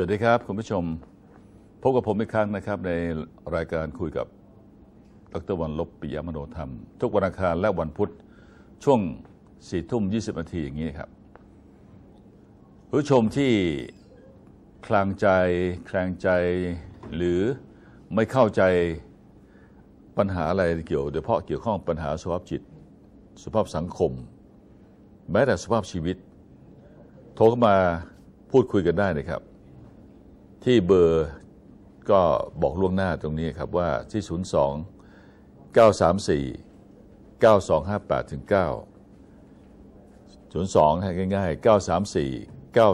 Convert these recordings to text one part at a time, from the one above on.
สวัสดีครับคุณผู้ชม พบกับผมอีกครั้งนะครับ ในรายการคุยกับดรวันลบปิยมโนธรรม ทุกวันอังคารและวันพุธช่วงสี่ทุ่มยี่สิบนาทีอย่างนี้ครับ ผู้ชมที่คลางใจแคลงใจ หรือไม่เข้าใจปัญหาอะไรเกี่ยวโดยเฉพาะเกี่ยวข้องปัญหาสุภาพจิต สุภาพสังคม แม้แต่สุภาพชีวิต โทรเข้ามาพูดคุยกันได้นะครับที่เบอร์ก็บอกล่วงหน้าตรงนี้ครับว่าที่ 0 2 9 3 4 9 2 5 8ถึง9 0 2ให้ง่ายๆ 934 9258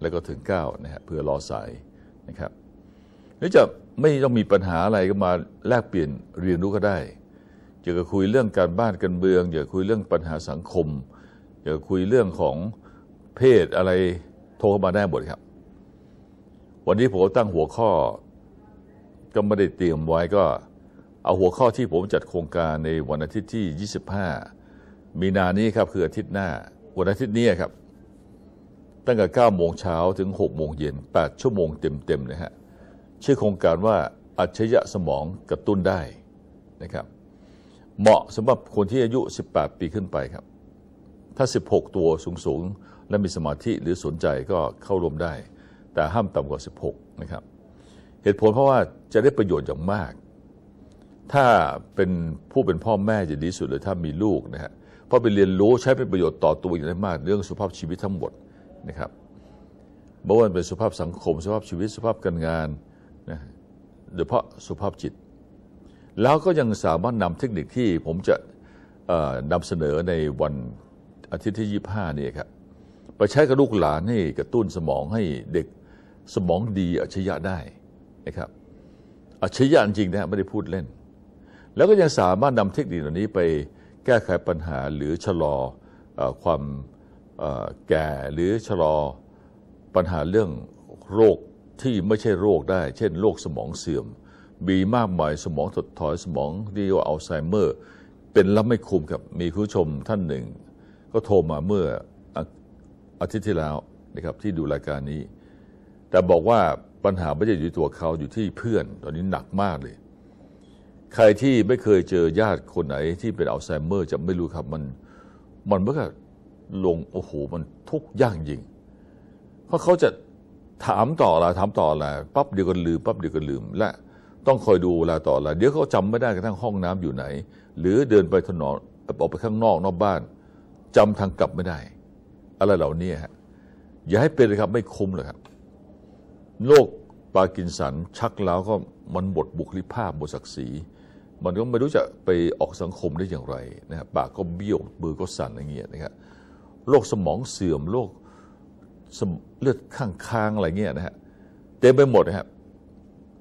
แล้วก็ถึง9นะฮะเพื่อรอสายนะครับหรือจะไม่ต้องมีปัญหาอะไรก็มาแลกเปลี่ยนเรียนรู้ก็ได้จะกคุยเรื่องการบ้านการเบือง อยาคุยเรื่องปัญหาสังคม อยาคุยเรื่องของเพศอะไรโทรเข้ามาได้หมดครับวันนี้ผมตั้งหัวข้อก็ไม่ได้เตรียมไว้ก็ เอาหัวข้อที่ผมจัดโครงการในวันอาทิตย์ที่ 25 มีนานี้ครับ คืออาทิตย์หน้าวันอาทิตย์นี้ครับ ตั้งแต่ 9 โมงเช้าถึง6โมงเย็น8 ชั่วโมงเต็มๆนะฮะชื่อโครงการว่าอัจฉริยะสมองกระตุ้นได้นะครับ เหมาะสำหรับคนที่อายุ 18 ปีขึ้นไปครับ ถ้า 16 ตัวสูงๆและมีสมาธิหรือสนใจก็เข้าร่วมได้แต่ห้ามต่ำกว่า16นะครับ เหตุผลเพราะว่าจะได้ประโยชน์อย่างมาก ถ้าเป็นผู้เป็นพ่อแม่จะดีสุด เลยถ้ามีลูกนะฮะ เพราะไปเรียนรู้ใช้เป็นประโยชน์ต่อตัวเองได้มาก เรื่องสุขภาพชีวิตทั้งหมดนะครับไม่ว่าเป็นสุขภาพสังคมสุขภาพชีวิตสุขภาพการงานนะโดยเฉพาะสุขภาพจิต แล้วก็ยังสามารถนำเทคนิคที่ผมจะนำเสนอในวันอาทิตย์ที่25 นี่ครับไปใช้กับลูกหลานให้กระตุ้นสมองให้เด็กสมองดีอัจฉริยะได้นะครับ อัจฉริยะจริงนะไม่ได้พูดเล่น แล้วก็ยังสามารถนำเทคนิคเหล่านี้ไปแก้ไขปัญหาหรือชะลออความแก่หรือชะลอปัญหาเรื่องโรคที่ไม่ใช่โรคได้ เช่นโรคสมองเสื่อม มีมากมายสมองถดถอยสมองที่เรียกว่าอัลไซเมอร์ เป็นแล้วไม่คุมกับมีผู้ชมท่านหนึ่ง ก็โทรมาเมื่ออาทิตย์ที่แล้วนะครับที่ดูรายการนี้แต่บอกว่าปัญหาไม่ได้อยู่ตัวเขาอยู่ที่เพื่อนตอนนี้หนักมากเลย ใครที่ไม่เคยเจอญาติคนไหน ที่เป็นอัลไซเมอร์ จะไม่รู้ครับมันมันเมื่อกลงโอ้โหมันทุกย่างยิงเพราะเขาจะถามต่อละถามต่อละปั๊บเดียวกันลืมปั๊บเดียวกันลืม และต้องคอยดูเวลาต่อละเดี๋ยวเขาจำไม่ได้กระทั่งห้องน้ำอยู่ไหน หรือเดินไปถนนออกไปข้างนอกนอกบ้าน จำทางกลับไม่ได้อะไรเหล่านี้ฮะ อย่าให้เป็นเลยครับไม่คุ้มเลยครับโรคปากินสัน ชักแล้วก็มันบดบุคลิกภาพหมดศักดิ์ศรีมันก็ไม่รู้จะไปออกสังคมได้อย่างไรนะครับปากก็เบี้ยวมือก็สั่นอะไรเงี้ยนะครับโรคสมองเสื่อมโรคเลือดข้างคางอะไรเงี้ยนะฮะเต็มไปหมดนะครับ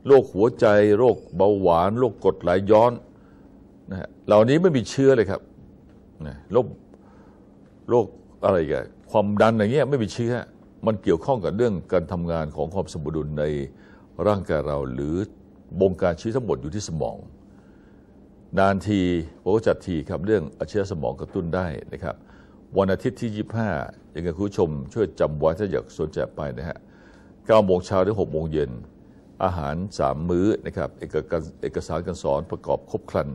โรคหัวใจ โรคเบาหวานโรคกรดไหลย้อนนะฮะเหล่านี้ไม่มีเชื้อเลยครับนะโรคโรคอะไรกันความดันอะไรเงี้ยไม่มีเชื้อมันเกี่ยวข้องกับเรื่องการทำงานของความสมดุลในร่างกายเราหรือบงการชีวิตทั้งหมดอยู่ที่สมอง นานทีผมก็จัดทีครับเรื่องอาชีพสมองกระตุ้นได้นะครับวันอาทิตย์ที่ 25ยางไงคุณผู้ชมช่วยจำไว้ถ้าอยากสนใจไปนะฮะ9โมงเช้าถึง6โมงเย็น อาหาร 3 มื้อนะครับเอกเอกสารการสอนประกอบครบครัน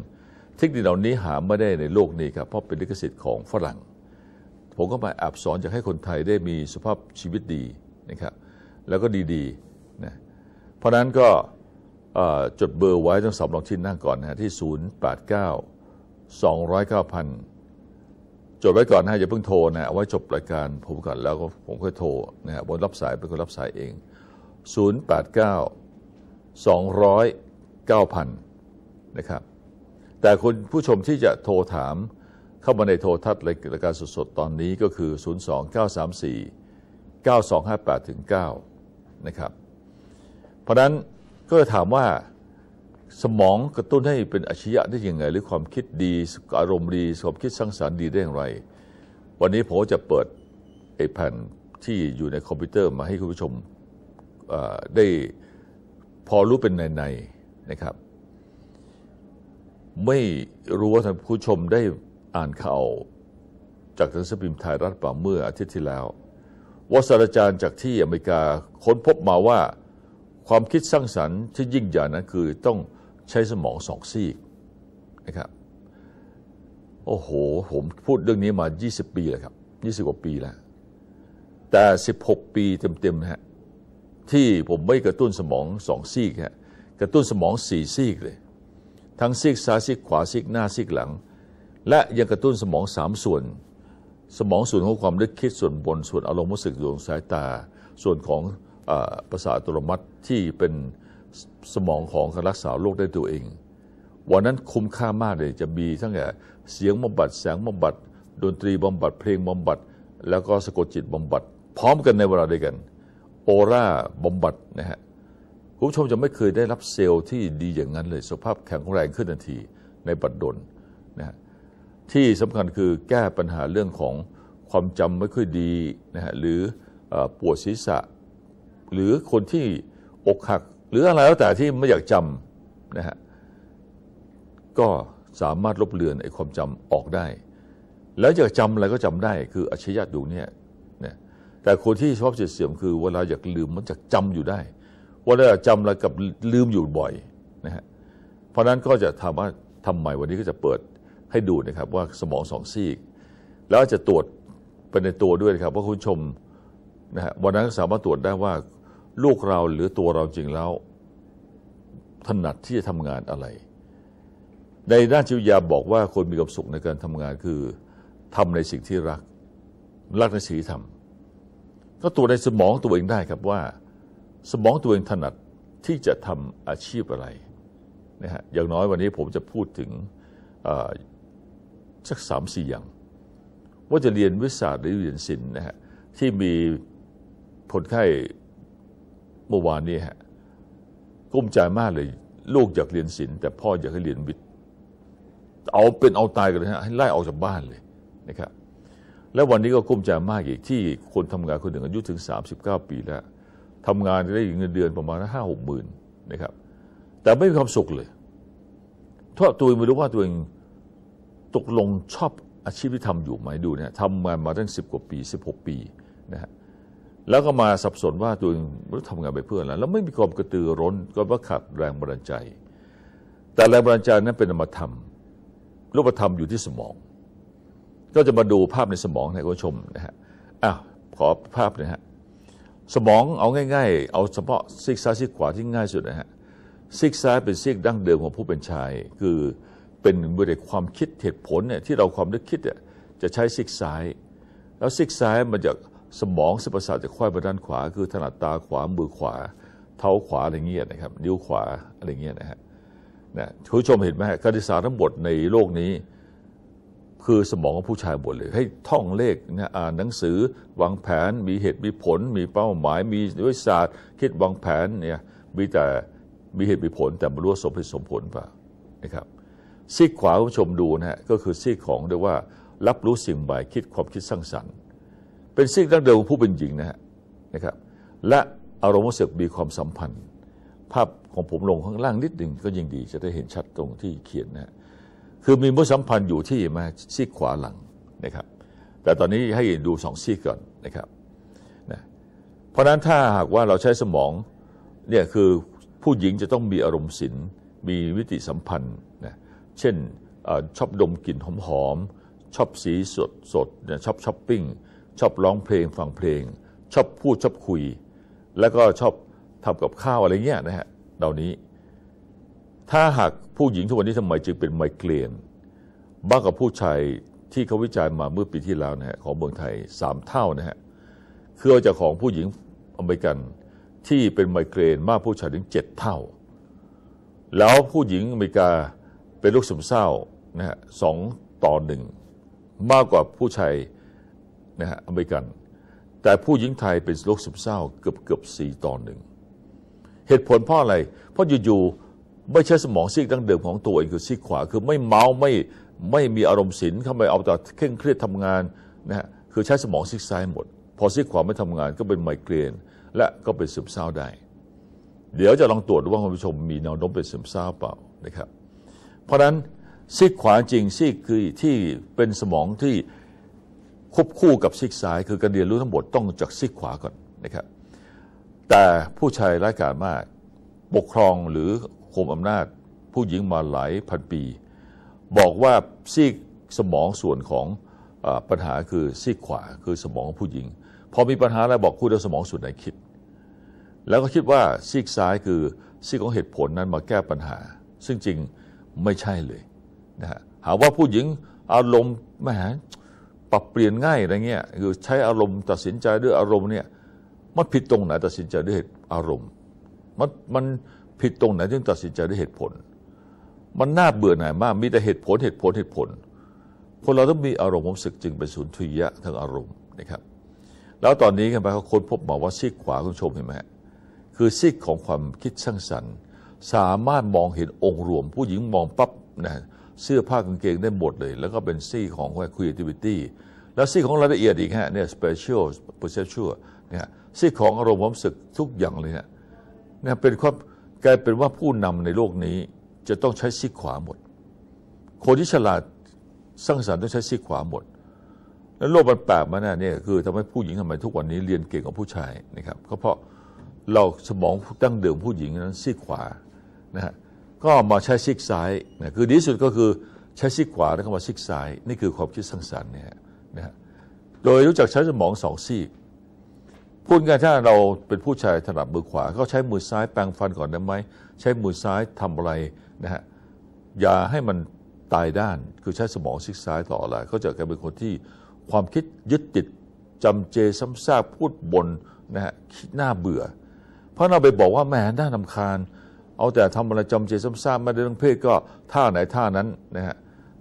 เทคนิคเหล่านี้หาไม่ได้ในโลกนี้ครับเพราะเป็นลิขสิทธิ์ของฝรั่งผมก็มาอับสอนจะให้คนไทยได้มีสภาพชีวิตดีนะครับแล้วก็ดีๆนะเพราะนั้นก็จดเบอร์ไว้ต้องสำรองที่นั่งก่อนนะที่ 0 8 9 209 0 0 จดไว้ก่อนนะอย่าเพิ่งโทรนะเอาไว้จบรายการผมก่อน แล้วก็ผมค่อยโทรนะรับนรับสาย เป็นคนรับสายเอง 0 8 9 200 9,000 นะครับ แต่คนผู้ชมที่จะโทรถามเข้ามาในโทรทัศน์รายการสด ๆ ตอนนี้ก็คือ 02 934 9258ถึง9นะครับ เพราะนั้นก็จะถามว่าสมองกระตุ้นให้เป็นอาชีะได้ยังไง หรือความคิดดีอารมณ์ดีความคิดสร้างสารรค์ดีได้อย่างไร วันนี้ผมจะเปิดไอแผ่นที่อยู่ในคอมพิวเตอร์มาให้คุณผู้ชมได้พอรู้เป็นในในนะครับ ไม่รู้ว่าท่านผู้ชมได้อ่านข่าวจากหนังสือพิมพ์ไทยรัฐป่าเมื่ออาทิตย์ที่แล้วว่าศาสตราจารย์จากที่อเมริกาค้นพบมาว่าความคิดสร้างสรรค์ที่ยิ่งใหญ่นั้นคือต้องใช้สมองสองซีกนะครับโอ้โห ผมพูดเรื่องนี้มา 20 ปีแล้วครับ20กว่าปีแล้ว แต่ 16 ปีเต็มๆฮะ ที่ผมไม่กระตุ้นสมองสองซีกฮะ กระตุ้นสมองสี่ซีกเลยทั้งซีกซ้ายซีกขวาซีกหน้าซีกหลังและยังกระตุ้นสมองสามส่วน สมองส่วนของความนึกคิดส่วนบนส่วนอารมณ์รู้สึกดวงสายตา ส่วนของอประสาทอัตโนมัติที่เป็นสมองของการรักษาโรคได้ตัวเอง วันนั้นคุ้มค่ามากเลยจะมีทั้งแต่เสียงบำบัดแสงบำบัด ดนตรีบำบัดเพลงบำบัด แล้วก็สะกดจิตบำบัดพร้อมกันในเวลาเดียวกันโอร่าบำบัดนะฮะผู้ชมจะไม่เคยได้รับเซลล์ที่ดีอย่างนั้นเลยสุภาพแข็งแรงขึ้นทันทีในบัดดลนะฮะที่สำคัญคือแก้ปัญหาเรื่องของความจำไม่ค่อยดีนะฮะหรือปวดศีรษะ หรือคนที่อกหัก หรืออะไรแล้วแต่ที่ไม่อยากจำนะฮะก็สามารถลบเลือนไอ้ความจำออกได้ แล้วอยากจำอะไรก็จำได้คืออัจฉริยะดวเนี่ยนะแต่คนที่ชอบเสื่อมคือเวลาอยากลืมมันจะจำอยู่ได้ เวลาจำอะไรกับลืมอยู่บ่อยนะฮะเพราะนั้นก็จะทำว่าทำใหม่วันนี้ก็จะเปิดให้ดูนะครับว่าสมองสองซีกแล้วจะตรวจเปในตัวด้วยครับว่าคุณชมนะฮะวันนั้นสามารถตรวจได้ว่าลูกเราหรือตัวเราจริงแล้วถนัดที่จะทำงานอะไร ในด้านจิตวิทยาบอกว่า คนมีความสุขในการทำงาน คือทำในสิ่งที่รักรักในสิ่งที่ทำก็ตรวจในสมองตัวเองได้ครับว่าสมองตัวเองถนัดที่จะทำอาชีพอะไรนะฮะอย่างน้อยวันนี้ผมจะพูดถึงสักสามสี่อย่าง ว่าจะเรียนวิชาหรือเรียนศิลป์นะฮะที่มีผลไข้เมื่อวานนี้ฮะกุ้มใจมากเลยลูกอยากเรียนศิลป์แต่พ่ออยากให้เรียนวิทย์เอาเป็นเอาตายกันเลยฮะให้ไล่ออกจากบ้านเลยนะครับ แล้ววันนี้ก็กุ้มใจมากอีกที่คนทำงานคนหนึ่งอายุถึง39ปีแล้วทำงานได้เงินเดือนประมาณห้าหกหมื่นนะครับ แต่ไม่มีความสุขเลยเพราะตัวเองไม่รู้ว่าตัวเองตกลงชอบอาชีพที่ทำอยู่ไหมดูเนี่ยทำมามาตั้ง10 กว่าปี 16 ปีนะฮะแล้วก็มาสับสนว่าตัวเองรู้ทำงานไปเพื่ออะไรแล้วไม่มีความกระตือร้น ก็ว่าขาดแรงบันดาลใจ แต่ แรงบันดาลใจนั้นเป็นรรมธรรมรูปธรรมอยู่ที่สมอง ก็จะมาดูภาพในสมองให้คุณชมนะฮะอ้าวขอภาพนะฮะสมองเอาง่ายๆเอาเฉพาะซีกซ้ายซีกขวาที่ง่าย สุดนะฮะซีกซ้ายเป็นซีกดั้งเดิมของผู้เป็นชายคือเป็นหนึ่งบริความคิดเหตุผลเนี่ยที่เราความนึกคิดเนี่ยจะใช้ซิกซ้าย แล้วซิกซ้ายมันจะสมองสัมประสาทจะควายไปด้านขวาคือ ถนัดตาขวามือขวา เท้าขวาอะไรเงี้ยนะครับ นิ้วขวาอะไรเงี้ยนะฮะนะผู้ชมเห็นไหมการศึกษาทั้งหมดในโลกนี้ คือสมองของผู้ชายหมดเลย ให้ท่องเลขนะอ่านหนังสือวางแผนมีเหตุมีผล มีเป้าหมายมีวิชาสตร์คิดวางแผนเนี่ยมีแต่มีเหตุมีผลแต่ไม่รู้สมเหตุสมผลเปล่านะครับซีกขวาผู้ชมดู นะ ฮะ ก็คือซีกของเรียกว่ารับรู้สิ่งใหม่คิดความคิดสร้างสรรค์เป็นซีกดั้งเดิมของผู้เป็นหญิงนะฮะนะครับ และอารมณ์รู้สึกมีความสัมพันธ์ ภาพของผมลงข้างล่างนิดหนึ่งก็ยิ่งดีจะได้เห็นชัดตรงที่เขียนนะฮะคือมีมุสัมพันธ์อยู่ที่มาซีกขวาหลังนะครับ แต่ตอนนี้ให้ดูสองซีกก่อนนะครับนะเพราะนั้นถ้าหากว่าเราใช้สมองเนี่ยคือผู้หญิงจะต้องมีอารมณ์ศิลมีวิติสัมพันธ์นะเช่นชอบดมกลิ่นหอมๆชอบสีสดสดชอบช้อปปิ้ง ชอบร้องเพลง ฟังเพลง ชอบพูดชอบคุย แล้วก็ชอบทำกับข้าวอะไรเงี้ยนะฮะเหล่านี้ ถ้าหากผู้หญิงทุกวันนี้ทำไมจึงเป็นไมเกรนบ้างกับผู้ชายที่เขาวิจัยมาเมื่อปีที่แล้วนะฮะของเมืองไทยสามเท่านะฮะคือจากของผู้หญิงอเมริกันที่เป็นไมเกรนมากผู้ชายถึงเจ็ดเท่า แล้วผู้หญิงอเมริกาเป็นโรคซึมเศร้านะฮะสองต่อหนึ่งมากกว่าผู้ชายนะฮะอเมริกัน แต่ผู้หญิงไทยเป็นโรคซึมเศร้า เกือบเกือบสี่ต่อหนึ่งเหตุผลเพราะอะไร เพราะอยู่ๆ ไม่ใช่สมองซีกดั้งเดิมของตัวเองคือซีกขวาคือไม่เมาไม่ไม่มีอารมณ์สินเข้าไปเอาแต่เคร่งเครียดทำงานนะฮะคือใช้สมองซีกซ้ายหมด พอซีกขวาไม่ทำงานก็เป็นไมเกรนและก็เป็นซึมเศร้าได้ เดี๋ยวจะลองตรวจดูว่าคุณผู้ชมมีแนวโน้มเป็นซึมเศร้าเปล่านะครับเพราะนั้นซีกขวาจริงซีกคือที่เป็นสมองที่ควบคู่กับซีกซ้าย คือการเรียนรู้ทั้งหมดต้องจากซีกขวาก่อนนะครับ แต่ผู้ชายร้ายกาจมากปกครองหรือค่มอำนาจผู้หญิงมาหลายพันปี บอกว่าซีกสมองส่วนของอปัญหาคือซีกขวาคือสมองผู้หญิง พอมีปัญหาแล้วบอกคุณเอาสมองส่วนไหนคิด แล้วก็คิดว่าซีกซ้ายคือซีกของเหตุผลนั้นมาแก้ปัญหา ซึ่งจริงไม่ใช่เลยนะฮะหาว่าผู้หญิงอารมณ์แหมปรับเปลี่ยนง่ายอะไรเงี้ย คือใช้อารมณ์ตัดสินใจด้วยอารมณ์เนี่ยมันผิดตรงไหนตัดสินใจด้วยอารมณ์มันมันผิดตรงไหนที่ตัดสินใจด้วยเหตุผล มันน่าเบื่อหน่ายมากมีแต่เหตุผลเหตุผลเหตุผลคนเราต้องมีอารมณ์ความสึกจึงเป็นศูนย์ทุยะทางอารมณ์นะครับแล้วตอนนี้กันไปเขาค้นพบมาว่าซีกขวาคุณชมเห็นไหมคือซีกของความคิดสร้างสรรค์สามารถมองเห็นองค์รวมผู้หญิงมองปั๊บนะเสื้อผ้ากางเกงได้หมดเลย แล้วก็เป็นซี่ของความ creativity แล้วซี่ของรายละเอียดอีกฮะเนี่ย special p e r c e p t u ่ l เนี่ยซี่ของอารมณ์ความสึกทุกอย่างเลยเนี่ยเนี่ยเป็นความกลายเป็นว่าผู้นำในโลกนี้จะต้องใช้ซี่ขวาหมด คนที่ฉลาดสร้างสรรค์ต้องใช้ซี่ขวาหมดแล้วโลกมันแปลกมาเนี่ยคือทำให้ผู้หญิงทำไมทุกวันนี้เรียนเก่งกว่าผู้ชายนะครับก็เพราะเราสมองตั้งเดิมผู้หญิงนั้น ซี่ขวานะฮะก็มาใช้ซิกซ้ายนะคือดีสุดก็คือใช้ซิกขวาแล้วก็มาซิกซ้ายนี่คือความคิดสร้างสรรค์เนี่ยนะฮะโดยรู้จักใช้สมองสองซีกพูดง่ายถ้าเราเป็นผู้ชายถนัดมือขวา ก็ใช้มือซ้ายแปรงฟันก่อนได้ไหมใช้มือซ้ายทำอะไรนะฮะ อย่าให้มันตายด้านคือใช้สมองซิกซ้ายต่อละก็จะกลายเป็นคนที่ความคิดยึดติดจำเจซ้ำซากพูดบนนะฮะคิดหน้าเบื่อ เพราะเราไปบอกว่าแม่น่านำคาญเอาแต่ทำอะไรจำเจซ้ำซากไม่ได้เรื่องเพศก็ท่าไหนท่านั้นนะฮะ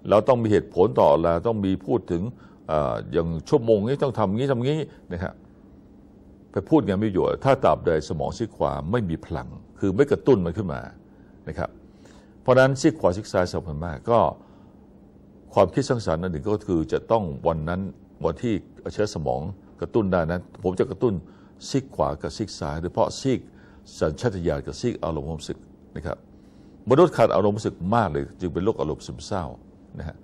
เราต้องมีเหตุผลต่อเราต้องมีพูดถึงอย่างชั่วโมงนี้ต้องทำงี้ทำงี้นะฮะไปพูดงไงไม่หยุดถ้าตอบใดสมองซีขวาไม่มีพลัง คือไม่กระตุ้นมันขึ้นมานะครับ เพราะนั้นซีขวาซีซ้ายสำคัญมากก็ความคิดสร้างสรรค์นั่นหนึ่งก็คือจะต้องวันนั้น วันที่เชื้อสมองกระตุ้นได้นั้น ผมจะกระตุ้นซีขวากับซีซ้ายโดยเฉพาะซีสัญชาตญาณกับซีอารมณ์ความสึกะครับมนุษย์ขาดอารมณ์รู้สึกมากเลยจึงเป็นโรคอารมณ์ซึมเศร้านะฮะ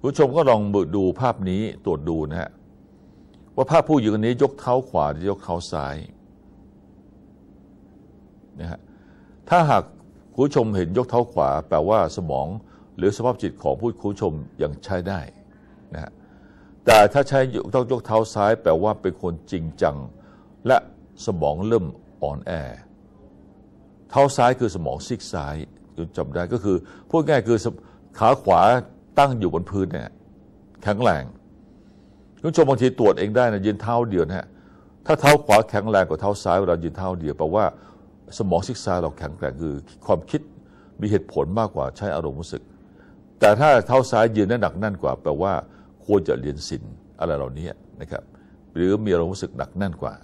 คุณชมก็ลองดูภาพนี้ตรวจดูนะฮะว่าภาพผู้หญิงคนนี้ยกเท้าขวาหรือยกเท้าซ้ายนะฮะถ้าหากคุณชมเห็นยกเท้าขวา แปลว่าสมองหรือสภาพจิตของผู้คุณชมยังใช้ได้นะฮะแต่ถ้าใช้ต้องยกเท้าซ้าย แปลว่าเป็นคนจริงจัง และสมองเริ่มอ่อนแอเท้าซ้ายคือสมองซีกซ้ายจำได้ก็คือพูดง่ายคือขาขวาตั้งอยู่บนพื้นเนี่ยแข็งแรงคุณชมบางทีตรวจเองได้นะยืนเท้าเดียวนะฮะถ้าเท้าขวาแข็งแรงกว่าเท้าซ้ายเวลายืนเท้าเดียวแปลว่า สมองซีกซ้ายเราแข็งแกร่งคือความคิดมีเหตุผลมากกว่าใช้อารมณ์รู้สึก แต่ถ้าเท้าซ้ายยืนได้หนักแน่นกว่าแปลว่าควรจะเรียนศิลอะไรเหล่านี้นะครับ หรือมีอารมณ์รู้สึกหนักแน่นกว่า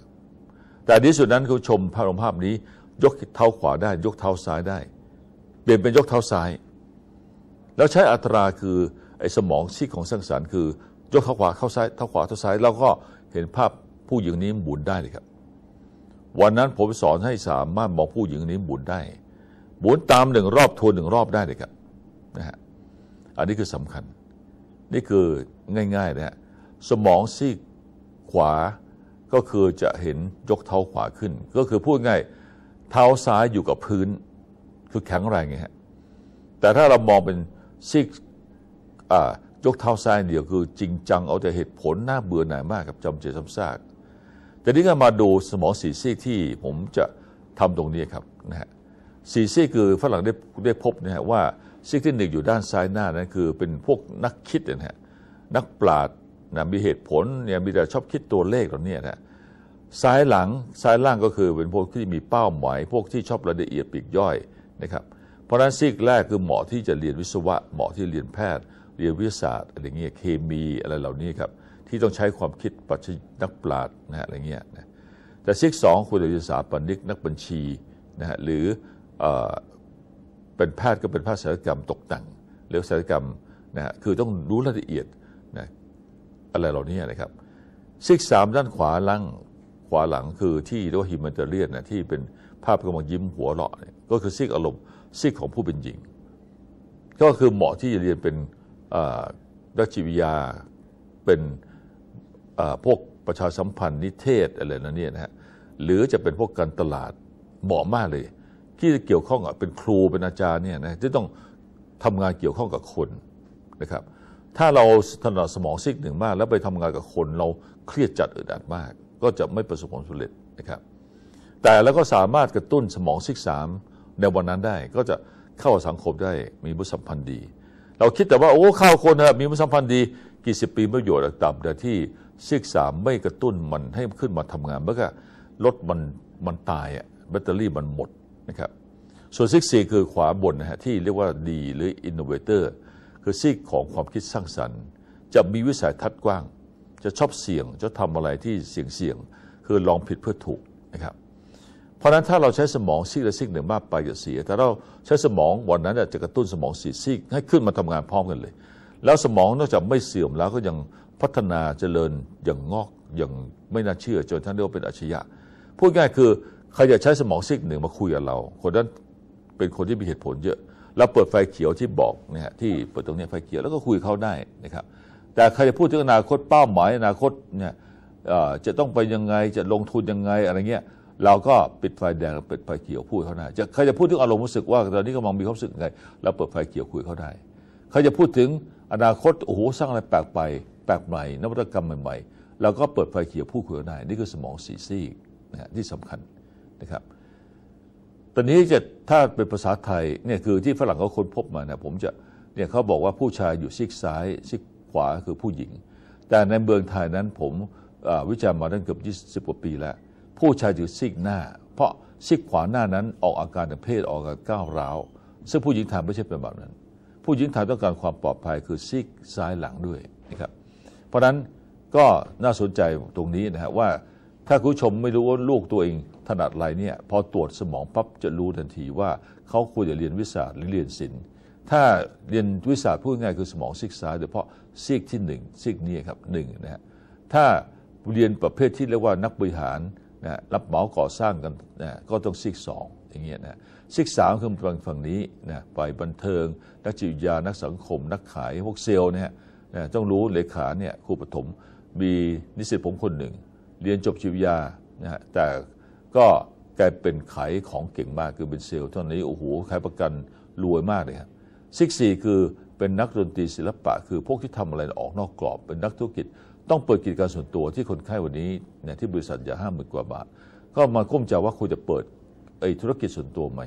แต่ที่สุดนั้นคุณชมภาพนี้ยกเท้าขวาได้ ยกเท้าซ้ายได้ เปลี่ยนเป็นยกเท้าซ้าย แล้วใช้อัตราคือ ไอ้สมองซีกของสังสารคคือ ยกเท้าขวาเข้าซ้ายเท้าขวา เท้าซ้าย แล้วก็เห็นภาพผู้หญิงนี้หมุนได้เลยครับ วันนั้นผมสอนให้สามารถมองผู้หญิงนี้หมุนได้หมุนตามหนึ่งรอบ ทวนหนึ่งรอบได้เลยครับนะฮะอันนี้คือสำคัญ นี่คือง่ายๆนะฮะสมองซีกขวาก็คือจะเห็นยกเท้าขวาขึ้น ก็คือพูดง่ายเท้าซ้ายอยู่กับพื้นคือแข็งแรงไงฮะแต่ถ้าเรามองเป็นซิกยกเท้าซ้ายเดียวคือจริงจังเอาแต่เหตุผลน่าเบื่อหน่ายมากกับจำเจซ้ำซากแต่นี้ก็มาดูสมองสีซีที่ผมจะทำตรงนี้ครับนะฮะสีซีคือฝรั่งได้ได้พบนะฮะว่าซีกที่หนึ่งอยู่ด้านซ้ายหน้านั้นคือเป็นพวกนักคิดนะฮะนักปราชญ์นะมีเหตุผลเนี่ยมีแต่ชอบคิดตัวเลขเหล่านี้นะซ้ายหลัง ซ้ายล่างก็คือเป็นพวกที่มีเป้าหมาย พวกที่ชอบรายละเอียดปีกย่อยนะครับเพราะนั้นซีกแรกคือเหมาะที่จะเรียนวิศวะเหมาะที่เรียนแพทย์ เรียนวิทยาศาสตร์อะไรเงี้ย เคมีอะไรเหล่านี้ครับ ที่ต้องใช้ความคิดปัจจนักปราชญ์นะฮะอะไรเงี้ยนะแต่ซีกสองคุรจะเป็นสถาปนิกนักบัญชีนะฮะ หรือเป็นแพทย์ก็เป็นแพทย์ศัลยกรรมตกแต่งหรือศัลยกรรมนะฮะ คือต้องรู้รายละเอียดนะ อะไรเหล่านี้นะครับซีกสามด้านขวาล่างขวาหลังคือที่เรียกว่าฮิมันเตเรียนนะที่เป็นภาพกำลังยิ้มหัวเราะเนี่ยก็คือซีกอารมณ์ซีกของผู้เป็นหญิง ก็คือเหมาะที่จะเรียนเป็นรักจิตวิทยา เป็นพวกประชาสัมพันธ์นิเทศอะไรนั่นเนี่ยนะฮะหรือจะเป็นพวกการตลาดเหมาะมากเลย ที่จะเกี่ยวข้องกับเป็นครูเป็นอาจารย์เนี่ยนะที่ต้องทำงานเกี่ยวข้องกับคนนะครับ ถ้าเราถนัดสมองซีกหนึ่งมากแล้วไปทำงานกับคนเราเครียดจัดอึดอัดมากก็จะไม่ประสบผลสำเร็จนะครับ แต่แล้วก็สามารถกระตุ้นสมองซิกสามในวันนั้นได้ ก็จะเข้าสังคมได้มีบุสัมพันธ์ดี เราคิดแต่ว่า โอ้เข้าคนมีบุสัมพันธ์ดี กี่สิบปีประโยชน์ต่ำแต่ที่ซิกสามไม่กระตุ้นมันให้ขึ้นมาทำงานเมื่อกรถมันมันตายอะแบตเตอรี่มันหมดนะครับ ส่วนซิกสี่คือขวาบนนะฮะที่เรียกว่าดี หรืออินโนเวเตอร์คือซิกของความคิดสร้างสรรค์ จะมีวิสัยทัศน์กว้างจะชอบเสี่ยงจะทำอะไรที่เสี่ยงเสี่ยงคือลองผิดเพื่อถูกนะครับเพราะฉะนั้นถ้าเราใช้สมองซีกละซีกหนึ่งมากไปจะเสียแต่เราใช้สมองวันนั้นจะกระตุ้นสมองสี่ซีกให้ขึ้นมาทำงานพร้อมกันเลย แล้วสมองนอกจากไม่เสื่อมแล้วก็ยังพัฒนาเจริญอย่างงอกอย่างไม่น่าเชื่อจนท่านเรียกว่าเป็นอัจฉริยะพูดง่ายคือใครอยากใช้สมองซีกหนึ่งมาคุยกับเรา คนนั้นเป็นคนที่มีเหตุผลเยอะเราเปิดไฟเขียวที่บอกนะฮะที่เปิดตรงนี้ไฟเขียวแล้วก็คุยเขาได้นะครับแต่ใครจะพูดถึงอนาคตเป้าหมายอนาคตเนี่ยจะต้องไปยังไงจะลงทุนยังไงอะไรเงี้ยเราก็ปิดไฟแดงปิดไฟเขียวพูดเขาได้จะใครจะพูดถึงอารมณ์รู้สึกว่าตอนนี้กำลังมีความรู้สึกยังไงเราเปิดไฟเขียวคุยเขาได้ใครจะพูดถึงอนาคตโอ้โหสร้างอะไรแปลกไปแปลกใหม่ นวัตกรรมใหม่ๆเราก็เปิดไฟเขียวพูดคุยเขาได้นี่คือสมองสีซีนะฮะที่สำคัญนะครับตอนนี้จะถ้าเป็นภาษาไทยเนี่ยคือที่ฝรั่งเขาค้นพบมาเนี่ยผมจะเนี่ยเขาบอกว่าผู้ชายอยู่ซีกซ้ายซีกขวาคือผู้หญิง แต่ในเมืองไทยนั้นผมวิจารณ์มาตั้งเกือบ20กว่าปีแล้ว ผู้ชายอยู่ซีกหน้า เพราะซีกขวาหน้านั้นออกอาการทางเพศออกอาการก้าวร้าว ซึ่งผู้หญิงไทยไม่ใช่เป็นแบบนั้น ผู้หญิงไทยต้องการความปลอดภัยคือซีกซ้ายหลังด้วยนะครับ เพราะฉะนั้นก็น่าสนใจตรงนี้นะับว่า ถ้าคุณชมไม่รู้ว่าลูกตัวเองถนัดอะไรเนี่ยพอตรวจสมองปั๊บจะรู้ทันทีว่าเขาควรจะเรียนวิชาหรือเรียนศิลป์ ถ้าเรียนวิชาพูดง่ายคือสมองซีกซ้ายโดยเฉพาะซีกที่หนึ่งซีกนี้ครับหนึ่งนะฮะ ถ้าเรียนประเภทที่เรียกว่านักบริหารนะรับเหมาก่อสร้างกันนะก็ต้องซีกสองอย่างเงี้ยนะซีกสามคือฝั่งฝั่งนี้นะฝ่ายบันเทิง นักจิตวิทยา นักสังคม นักขายพวกเซลนะฮะนะต้องรู้เลขาเนี่ยครูปฐมมีนิสิตผมคนหนึ่ง เรียนจบจิตวิทยานะฮะแต่ก็กลายเป็นขายของเก่งมากคือเป็นเซลตอนนี้โอ้โหขายประกันรวยมากเลยครับซิกสี่คือเป็นนักดนตรีศิลปะ คือพวกที่ทำอะไรออกนอกกรอบ เป็นนักธุรกิจ ต้องเปิดกิจการส่วนตัวที่คนไข้วันนี้เนี่ยที่บริษัทอย่าห้าหมื่นกว่าบาท ก็มาก้มใจว่าคุณจะเปิดไอ้ธุรกิจส่วนตัวไหม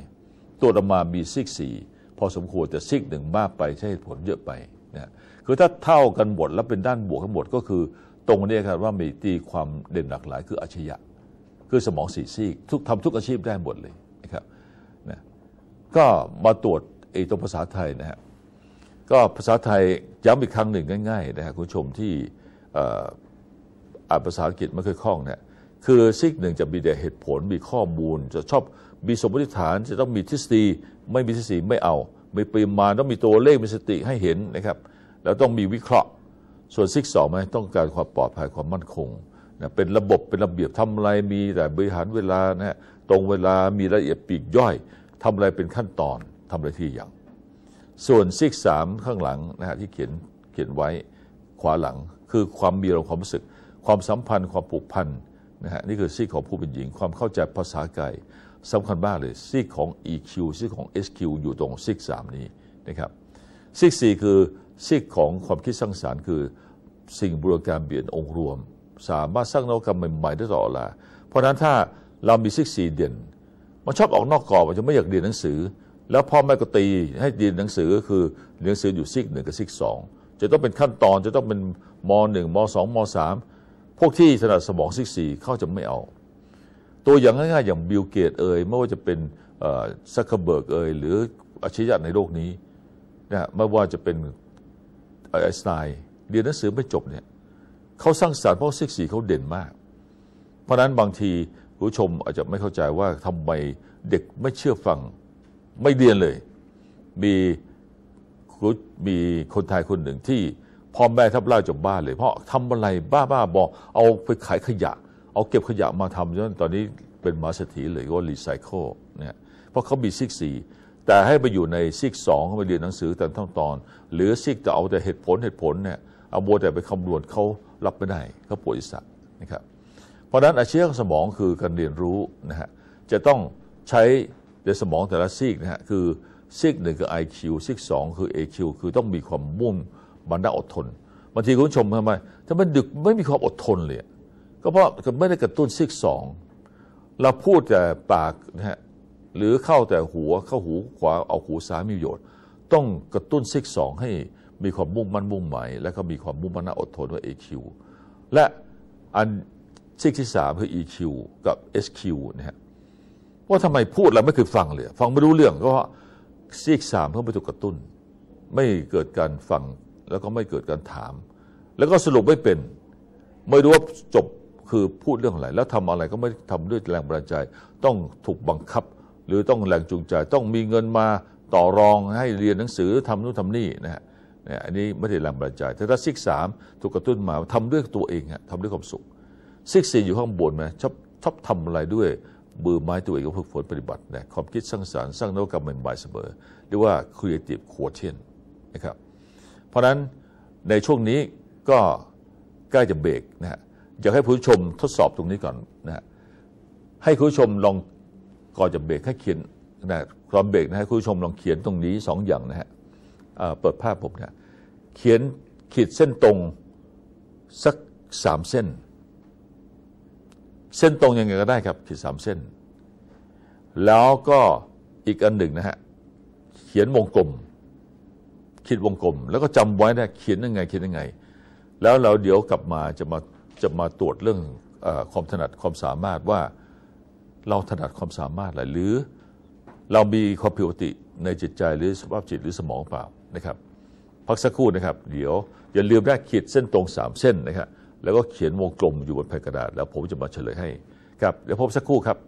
ตัวออกมามีซิกสี่พอสมควรแต่ซิกหนึ่งมากไปใช่ผลเยอะไปเนี่ยคือถ้าเท่ากันหมดแล้วเป็นด้านบวกทังหมดก็คือ ตรงนี้ครับว่ามีตีความเด่นหลากหลาย คืออาชญะคือสมองสี่ซีกทุกทำทุกอาชีพได้หมดเลยนะครับนะก็มาตรวจไอ้ตรงภาษาไทยนะครับก็ภาษาไทยย้ำอีกครั้งหนึ่งง่ายๆนะครับคุณชมที่อ่านภาษาอังกฤษไม่เคยคล่องเนี่ยคือซิกหนึ่งจะมีแต่เหตุผลมีข้อมูล จะชอบมีสมมติฐานจะต้องมีทฤษฎีไม่มีทฤษฎีไม่เอามีปริมาณต้องมีตัวเลขมีสติให้เห็นนะครับ แล้วต้องมีวิเคราะห์ ส่วนซิกสองไหมต้องการความปลอดภัยความมั่นคงนะเป็นระบบเป็นระเบียบทำอะไรมีแต่บริหารเวลานะตรงเวลามีรายละเอียดปีกย่อยทำอะไรเป็นขั้นตอนทำอะไรทีอย่างส่วนซีกสามข้างหลังนะฮะที่เขียนเขียนไว้ขวาหลังคือความมีอารมณ์ความรู้สึก ความสัมพันธ์ความผูกพันนะฮะนี่คือซีกของผู้เป็นหญิงความเข้าใจภาษากายสำคัญมากเลยซีกของ EQ ซีกของ SQ อยู่ตรงซีกสามนี้นะครับซีกสี่คือซีกของความคิดสร้างสารรค์คือสิ่งบูริการเปลี่ยนองค์รวม สามารถสร้างนวัตกรรมใหม่ๆได้ตลอดเวลาเพราะนั้นถ้าเรามีซิกสี่เด่นมันชอบออกนอกกรอบมันจะไม่อยากเรียนหนังสือแล้วพ่อแม่ก็ตีให้ดีนหนังสือก็คือหนังสืออยู่ซิกหนึ่งกับซิกสองจะต้องเป็นขั้นตอนจะต้องเป็นมหนึ่งมสองมสามพวกที่ถนัดสมองซิกสี่เขาจะไม่เอา ตัวอย่างง่ายๆอย่างบิลเกตเอ่ยไม่ว่าจะเป็นซักเคเบิร์กเอ่ยหรืออาชญาในโลกนี้นะไม่ว่าจะเป็นไอสไตน์เรียนหนังสือไม่จบเนี่ยเขาสร้างสารรค์เพราะซิกสี่เขาเด่นมาก เพราะนั้นบางทีผู้ชมอาจจะไม่เข้าใจว่าทำไมเด็กไม่เชื่อฟังไม่เรียนเลย มีมีคนไทยคนหนึ่งที่พ่อแม่ทับไล่จบบ้านเลย เพราะทำอะไรบ้าบ้าบอเอาไปขายขยะ เอาเก็บขยะมาทำจนตอนนี้เป็นมาสถีเลยก็รีไซเคิลเนี่ยเพราะเขามีซิกสี่แต่ให้ไปอยู่ในซิกสองไปเรียนหนังสือแต่ทั้งตอน หรือซิกจะเอาแต่เหตุผลเหตุผลเนี่ยเอาโบแต่ไปคำนวณเขารับไม่ได้เขาป่วยสัตว์นะครับเพราะนั้นอาชีพสมองคือการเรียนรู้นะฮะจะต้องใช้ในสมองแต่ละซีกนะฮะคือซีกหนึ่งคือ IQ ซีกสองคือ AQ คือต้องมีความมุ่งมันได้อดทนบางทีคุณชมทำไมถ้ามันดึกไม่มีความอดทนเลยก็เพราะไม่ได้กระตุ้นซีกสองเราพูดแต่ปากนะฮะหรือเข้าแต่หัวเข้าหูขวาเอาหูซ้ายมีประโยชน์ ต้องกระตุ้นซีกสองให้มีความมุ่งมั่นมุ่งหมายและก็มีความมุ่งมั่นอดทนว่า AQ และอันซีกที่สามคือ EQ กับ SQ นะฮะว่าทำไมพูดแล้วไม่เคยฟังเลยฟังไม่รู้เรื่องก็ซีกสามเพื่อไปถูกกระตุ้น ไม่เกิดการฟังแล้วก็ไม่เกิดการถาม แล้วก็สรุปไม่เป็นไม่รู้ว่าจบคือพูดเรื่องอะไร แล้วทำอะไรก็ไม่ทำด้วยแรงบันดาลใจต้องถูกบังคับ หรือต้องแรงจูงใจต้องมีเงินมาต่อรองให้เรียนหนังสือทำนู่นทำนี่นะฮะเนี่ยอันนี้ไม่ได้แรงบันดาลใจแต่ถ้าซิกสามถูกกระตุ้นมาทำด้วยตัวเองฮะทำด้วยความสุขซิกสี่อยู่ข้างบนไหมชอบชอบทำอะไรด้วยมือไม้ตัวเองก็ฝึกฝนปฏิบัตินะความคิดสร้างสารรค์สร้างนวัตกรรมใหม่ๆเสมอเรียกว่า creative quotient นะครับเพราะนั้นในช่วงนี้ก็ใกล้จะเบรกนะฮะอยากให้ผู้ชมทดสอบตรงนี้ก่อนนะฮะให้ผู้ชมลองก่อนจะเบรกให้เขียนนะตอนเบรกนะให้ผู้ชมลองเขียนตรงนี้สองอย่างนะฮะเปิดภาพผมนะเขียนขีดเส้นตรงสักสามเส้นเส้นตรงยังไงก็ได้ครับขีดสามเส้น แล้วก็อีกอันหนึ่งนะฮะเขียนวงกลมคิดวงกลม แล้วก็จำไว้นะเขียนยังไงเขียนยังไง แล้วเราเดี๋ยวกลับมาจะมาจะมาตรวจเรื่องอความถนัดความสามารถว่าเราถนัดความสามารถอะไรหรือเรามีความผิดปกติในจิตใจหรือสภาพจิตหรือสมองเปล่านะครับ พักสักครู่นะครับ เดี๋ยว อย่าลืมแรกขีดเส้นตรงสามเส้นนะครับแล้วก็เขียนวงกลมอยู่บนแผ่นกระดาษแล้วผมจะมาเฉลยให้ครับ เดี๋ยวพบสักครู่ครับ